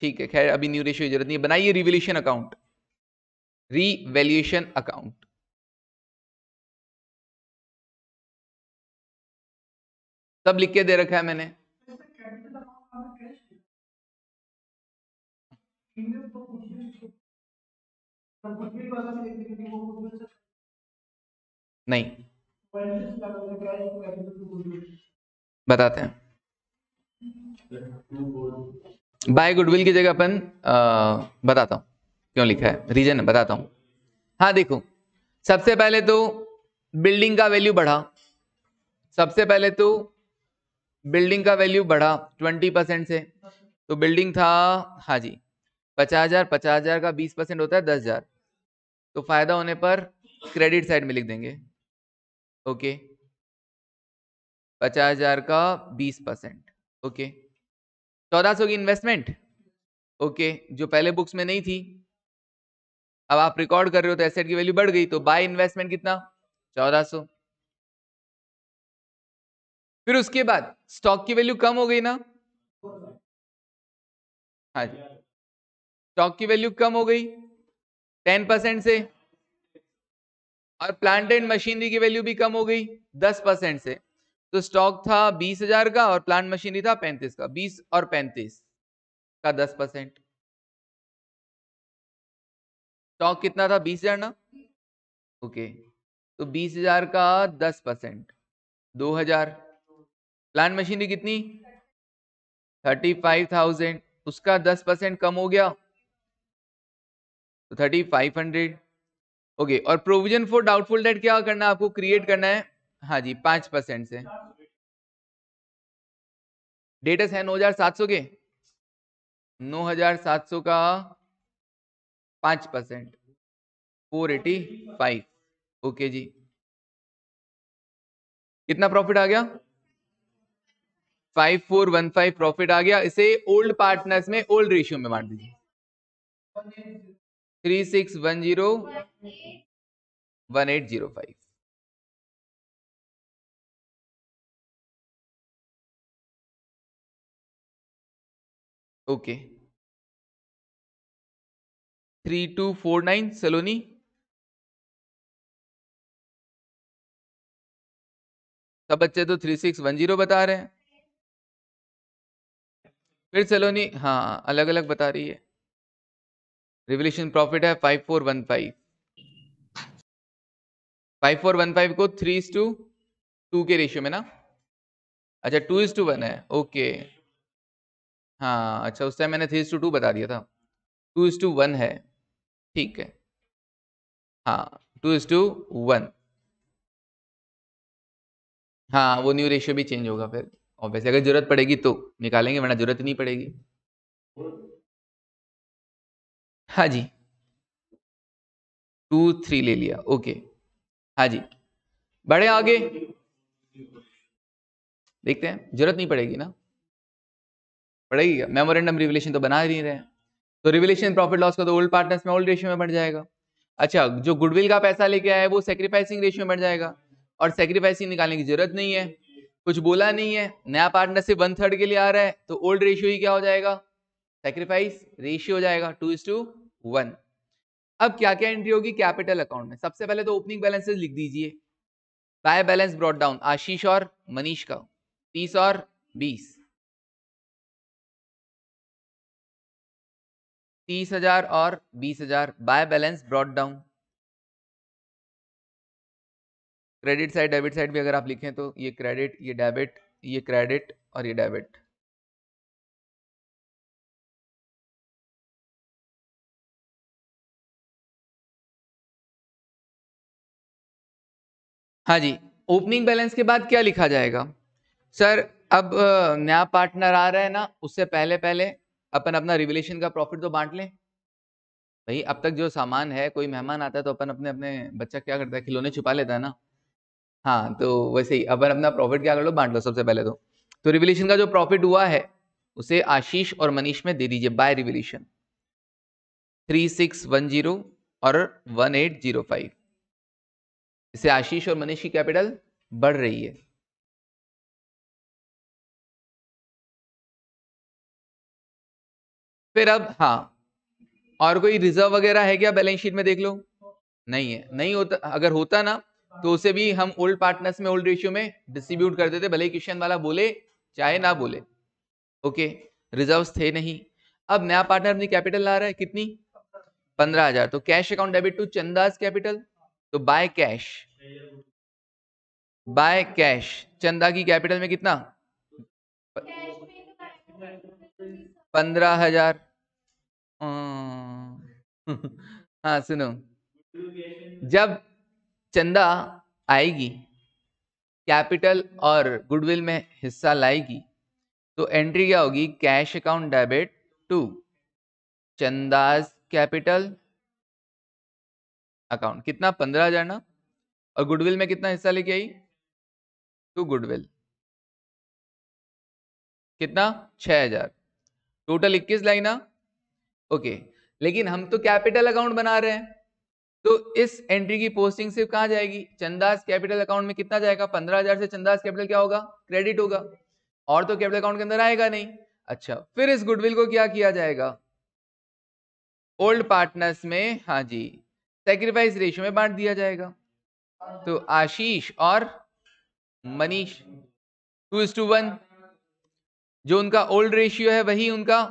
ठीक है खैर अभी न्यू रेशियो जरूरत नहीं है बनाइए रिवेल्यूशन अकाउंट
रीवेल्यूशन अकाउंट सब लिख के दे रखा है मैंने
नहीं बताते हैं बाय गुडविल की जगह अपन बताता हूँ क्यों लिखा है रीजन है बताता हूँ हाँ देखो सबसे पहले तो बिल्डिंग का वैल्यू बढ़ा सबसे पहले तो बिल्डिंग का वैल्यू बढ़ा ट्वेंटी परसेंट से तो बिल्डिंग था हाँ जी पचास हज़ार पचास हज़ार का बीस परसेंट होता है दस हज़ार तो फ़ायदा होने पर क्रेडिट साइड में लिख देंगे ओके पचास हज़ार का बीस परसेंट ओके चौदह सौ की इन्वेस्टमेंट ओके जो पहले बुक्स में नहीं थी अब आप रिकॉर्ड कर रहे हो तो एसेट की वैल्यू बढ़ गई तो बाय इन्वेस्टमेंट कितना चौदह सौ फिर उसके बाद स्टॉक की वैल्यू कम हो गई ना हाँ जी स्टॉक की वैल्यू कम हो गई टेन परसेंट से और प्लांट एंड मशीनरी की वैल्यू भी कम हो गई दस परसेंट से तो स्टॉक था बीस हजार का और प्लांट मशीनरी था पैंतीस का बीस और पैंतीस का दस परसेंट स्टॉक कितना था बीस हजार ना ओके तो बीस हजार का दस परसेंट दो हजार प्लान मशीनरी कितनी थर्टी फाइव थाउजेंड उसका दस परसेंट कम हो गया तो थर्टी फाइव हंड्रेड ओके और प्रोविजन फॉर डाउटफुल डेट क्या करना है आपको क्रिएट करना है हाँ जी पांच परसेंट से डेटस है नौ हजार सात सौ के नौ हजार सात सौ का पांच percent four eighty five okay जी कितना प्रॉफिट आ गया five four one five profit आ गया इसे ओल्ड पार्टनर्स में ओल्ड रेशियो में बांट दीजिए three six one zero one eight zero five
okay three two four nine Saloni
सब बच्चे तो थ्री सिक्स वन जीरो बता रहे हैं फिर नहीं हाँ अलग अलग बता रही है रिवोल्यूशन प्रॉफिट है five four one five five four one five को थ्री इज टू टू के रेशियो में ना अच्छा टू इज टू वन है ओके हाँ अच्छा उस टाइम मैंने थ्री इज टू टू बता दिया था टू इज टू वन है ठीक है हाँ टू इज टू वन हाँ वो न्यू रेशियो भी चेंज होगा फिर ऑब्वियसली अगर जरूरत पड़ेगी तो निकालेंगे वरना जरूरत नहीं पड़ेगी हाँ जी टू थ्री ले लिया ओके हाँ जी बढ़े आगे देखते हैं जरूरत नहीं पड़ेगी ना पड़ेगी क्या मेमोरेंडम रिवलेशन तो बना ही नहीं रहे तो रिवलेशन प्रॉफिट लॉस का तो ओल्ड पार्टनर्स में ओल्ड रेशियो में बढ़ जाएगा अच्छा जो गुडविल का पैसा लेके आया है वो सेक्रीफाइसिंग रेशियो में बढ़ जाएगा और सेक्रीफाइसिंग निकालने की जरूरत नहीं है कुछ बोला नहीं है नया पार्टनरशिप वन थर्ड के लिए आ रहा है तो ओल्ड रेशियो ही क्या हो जाएगा सेक्रीफाइस रेशियो हो जाएगा टू इज टू वन अब क्या क्या एंट्री होगी कैपिटल अकाउंट में सबसे पहले तो ओपनिंग बैलेंसेज लिख दीजिए by balance brought down Ashish और मनीष का तीस और बीस तीस हजार और बीस हजार by balance brought down credit side debit side भी अगर आप लिखें तो ये क्रेडिट ये डेबिट ये क्रेडिट और ये डेबिट हाँ जी ओपनिंग बैलेंस के बाद क्या लिखा जाएगा सर अब नया पार्टनर आ रहा है ना उससे पहले पहले अपन अपना रिविलेशन का प्रॉफिट तो बांट लें भाई अब तक जो सामान है कोई मेहमान आता है तो अपन अपने अपने बच्चा क्या करता है खिलौने छुपा लेता है ना हाँ तो वैसे ही अपन अपना प्रॉफिट क्या कर लो बांट लो सबसे पहले तो तो रिवोल्यूशन का जो प्रॉफिट हुआ है उसे आशीष और मनीष में दे दीजिए by revolution three six one zero और वन एट जीरो फाइव इससे आशीष और मनीष की कैपिटल बढ़ रही है फिर अब हाँ और कोई रिजर्व वगैरह है क्या बैलेंस शीट में देख लो नहीं है नहीं होता अगर होता ना तो उसे भी हम ओल्ड पार्टनर्स में ओल्ड रेशियो में डिस्ट्रीब्यूट कर देते भले किशन क्वेश्चन वाला बोले चाहे ना बोले ओके रिजर्व थे नहीं अब नया पार्टनर अपनी कैपिटल ला रहा है कितनी पंद्रह हजार तो cash account debit to Chanda's capital तो by cash by cash Chanda की कैपिटल में कितना पंद्रह हजार हाँ, हाँ सुनो जब चंदा आएगी कैपिटल और गुडविल में हिस्सा लाएगी तो एंट्री क्या होगी cash account debit to Chanda's capital account कितना पंद्रह हजार ना और गुडविल में कितना हिस्सा लेके आई टू गुडविल कितना छह हजार टोटल इक्कीस लाइना ओके लेकिन हम तो कैपिटल अकाउंट बना रहे हैं तो इस एंट्री की पोस्टिंग सिर्फ कहाँ जाएगी चंदास कैपिटल अकाउंट में कितना जाएगा पंद्रह हजार से चंदास कैपिटल क्या होगा क्रेडिट होगा और तो कैपिटल अकाउंट के अंदर आएगा नहीं अच्छा फिर इस गुडविल को क्या किया जाएगा ओल्ड पार्टनर्स में हाँ जी सेक्रीफाइस रेशियो में बांट दिया जाएगा तो आशीष और Manish two is two one जो उनका ओल्ड रेशियो है वही उनका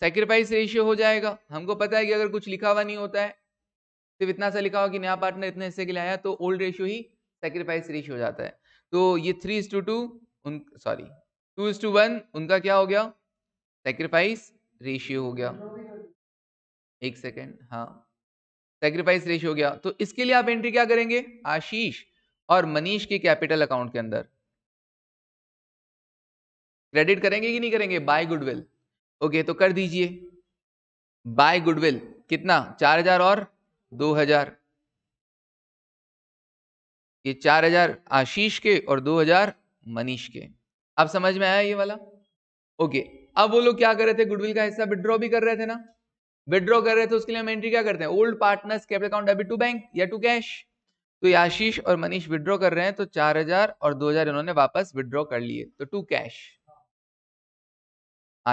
सेक्रीफाइस रेशियो हो जाएगा हमको पता है कि अगर कुछ लिखा हुआ नहीं होता है सिर्फ इतना सा लिखा हो कि नया पार्टनर इतने हिस्से के लिए आया तो ओल्ड रेशियो ही सेक्रीफाइस रेशियो हो जाता है तो ये थ्री इज टू टू उन sorry two is two one उनका क्या हो गया सेक्रीफाइस रेशियो हो गया एक सेकेंड हाँ सेक्रीफाइस रेशियो हो गया तो इसके लिए आप एंट्री क्या करेंगे आशीष और मनीष के कैपिटल अकाउंट के अंदर क्रेडिट करेंगे कि नहीं करेंगे बाय गुडविल ओके तो कर दीजिए बाय गुडविल कितना चार हजार और दो हजार ये चार हजार आशीष के और दो हजार मनीष के अब समझ में आया ये वाला ओके अब वो लोग क्या कर रहे थे गुडविल का हिस्सा विड्रॉ भी कर रहे थे ना विड्रॉ कर रहे थे उसके लिए हम एंट्री क्या करते हैं old partners capital account debit to bank या टू कैश तो ये आशीष और मनीष विड्रॉ कर रहे हैं तो चार हजार और दो हजार इन्होंने वापस विड्रॉ कर लिए तो to cash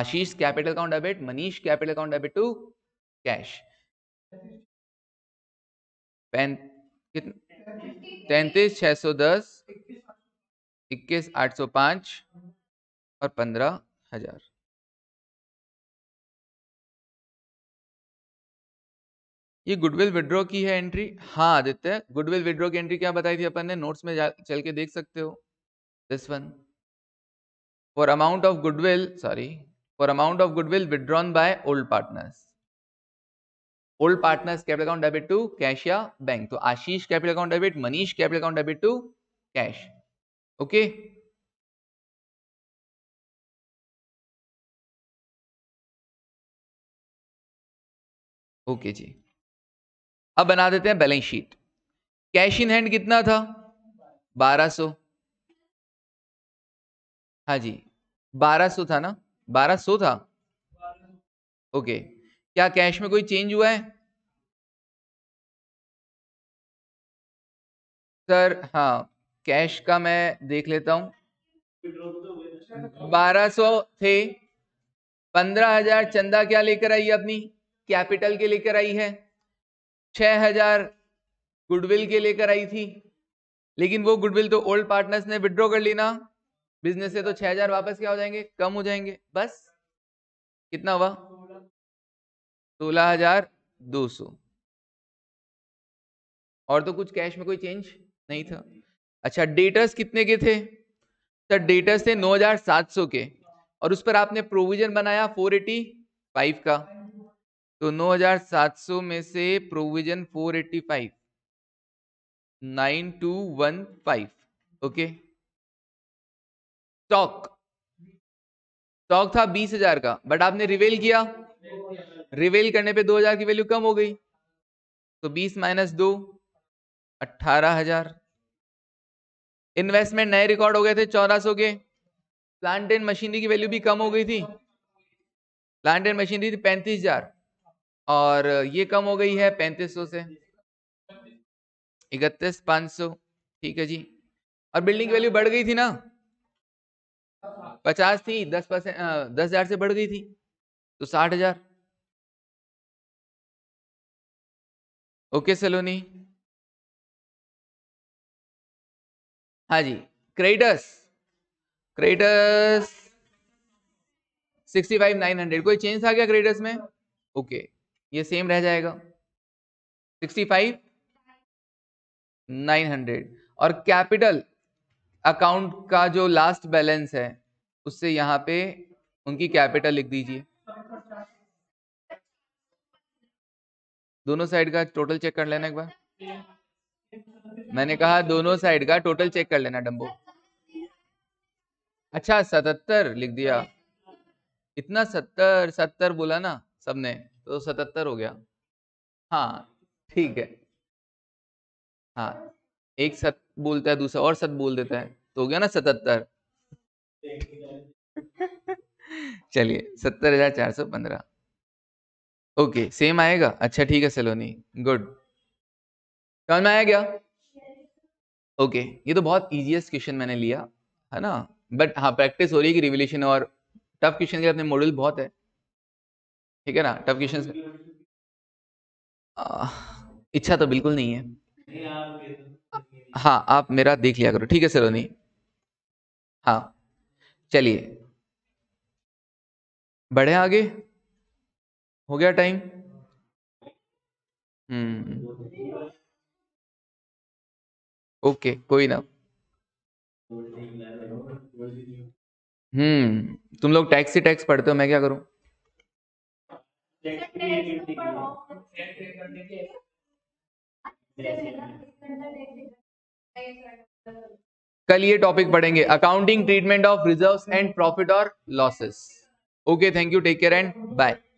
Ashish capital account debit Manish capital account debit to cash तैतीस छः सौ दस इक्कीस आठ सौ पाँच और पंद्रह हजार ये गुडविल विड्रॉ की है एंट्री हाँ आदित्य गुडविल विड्रॉ की एंट्री क्या बताई थी अपन ने नोट्स में चल के देख सकते हो this one for amount of goodwill sorry for amount of goodwill withdrawn by old partners old partners capital account debit to cash या बैंक तो Ashish capital account debit Manish capital account debit to cash okay okay जी अब बना देते हैं balance sheet cash in hand कितना था 1200 हाँ जी 1200 था ना 1200 था ओके okay. क्या कैश में कोई चेंज हुआ है सर हाँ कैश का मैं देख लेता हूं बारह सौ थे पंद्रह हजार चंदा क्या लेकर आई है अपनी कैपिटल के लेकर आई है छह हजार गुडविल के लेकर आई थी लेकिन वो गुडविल तो ओल्ड पार्टनर्स ने विड्रॉ कर ली ना बिजनेस से तो छह हजार वापस क्या हो जाएंगे कम हो जाएंगे बस कितना हुआ सोलह हजार दो सौ और तो कुछ कैश में कोई चेंज नहीं था अच्छा डेटर्स कितने के थे सर डेटर्स थे सौ के और उस पर आपने प्रोविजन बनाया फोर एटी फाइव का तो सौ में से provision four eighty five nine two one five okay stock stock था बीस हजार का बट आपने रिवेल किया रिवेल करने पे 2000 की वैल्यू कम हो गई तो 20 माइनस दो अट्ठारह इन्वेस्टमेंट नए रिकॉर्ड हो गए थे चौदह के प्लांट एंड मशीनरी की वैल्यू भी कम हो गई थी प्लांट एंड मशीनरी थी पैंतीस हजार और ये कम हो गई है पैंतीस सौ से इकतीस पाँच सौ ठीक है जी और बिल्डिंग की वैल्यू बढ़ गई थी ना पचास थी दस परसेंट दस हजार से बढ़ गई थी तो साठ हजार ओके सलोनी हाँ जी क्रेडस क्रेडस सिक्सटी फाइव नाइन हंड्रेड कोई चेंज आ गया क्रेडस में ओके okay. ये सेम रह जाएगा सिक्सटी फाइव नाइन हंड्रेड और कैपिटल अकाउंट का जो लास्ट बैलेंस है उससे यहाँ पे उनकी कैपिटल लिख दीजिए दोनों साइड का टोटल चेक कर लेना एक बार मैंने कहा दोनों साइड का टोटल चेक कर लेना डम्बो अच्छा सतहत्तर लिख दिया इतना सत्तर सत्तर बोला ना सबने तो सतहत्तर हो गया हाँ ठीक है हाँ एक सत बोलता है दूसरा और सत बोल देता है तो हो गया ना सतहत्तर चलिए सत्तर हजार चार सौ पंद्रह ओके सेम आएगा अच्छा ठीक है सलोनी गुड कौन में आया गया ओके okay, ये तो बहुत ईजीएस्ट क्वेश्चन मैंने लिया है ना बट हाँ प्रैक्टिस हो रही है कि रिविलेशन और टफ क्वेश्चन के अपने मॉड्यूल बहुत है ठीक है ना टफ क्वेश्चन इच्छा तो बिल्कुल नहीं
है
हाँ आप मेरा देख लिया करो ठीक है सलोनी हाँ चलिए बढ़े आगे हो गया टाइम
हम्म
ओके कोई ना हम्म तुम लोग टैक्स ही टैक्स पढ़ते हो मैं क्या करूं कल ये टॉपिक पढ़ेंगे accounting treatment of reserves and profit और losses okay thank you take care and bye